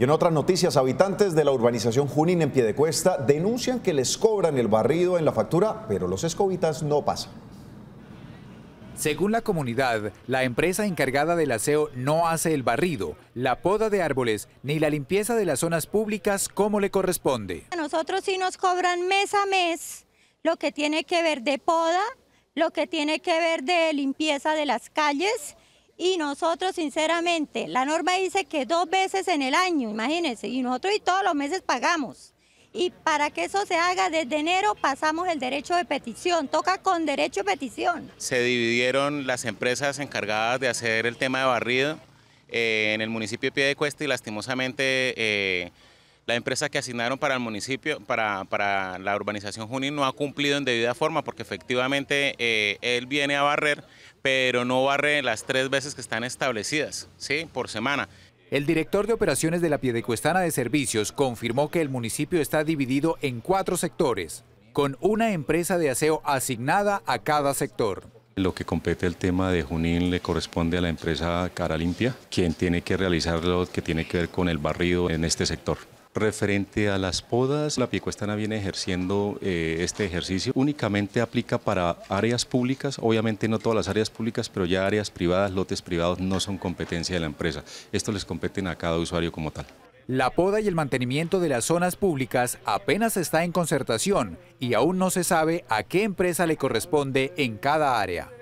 Y en otras noticias, habitantes de la urbanización Junín en Piedecuesta denuncian que les cobran el barrido en la factura, pero los escobitas no pasan. Según la comunidad, la empresa encargada del aseo no hace el barrido, la poda de árboles ni la limpieza de las zonas públicas como le corresponde. A nosotros sí nos cobran mes a mes lo que tiene que ver de poda, lo que tiene que ver de limpieza de las calles y nosotros sinceramente, la norma dice que dos veces en el año, imagínense, y nosotros y todos los meses pagamos. Y para que eso se haga desde enero pasamos el derecho de petición, toca con derecho de petición. Se dividieron las empresas encargadas de hacer el tema de barrido eh, en el municipio de Piedecuesta y lastimosamente eh, la empresa que asignaron para el municipio, para, la urbanización Junín no ha cumplido en debida forma porque efectivamente eh, él viene a barrer pero no barre las tres veces que están establecidas ¿sí? por semana. El director de operaciones de la Piedecuestana de Servicios confirmó que el municipio está dividido en cuatro sectores, con una empresa de aseo asignada a cada sector. Lo que compete el tema de Junín le corresponde a la empresa Cara Limpia, quien tiene que realizar lo que tiene que ver con el barrido en este sector. Referente a las podas, la Piecuestana viene ejerciendo eh, este ejercicio. Únicamente aplica para áreas públicas, obviamente no todas las áreas públicas, pero ya áreas privadas, lotes privados no son competencia de la empresa. Esto les competen a cada usuario como tal. La poda y el mantenimiento de las zonas públicas apenas está en concertación y aún no se sabe a qué empresa le corresponde en cada área.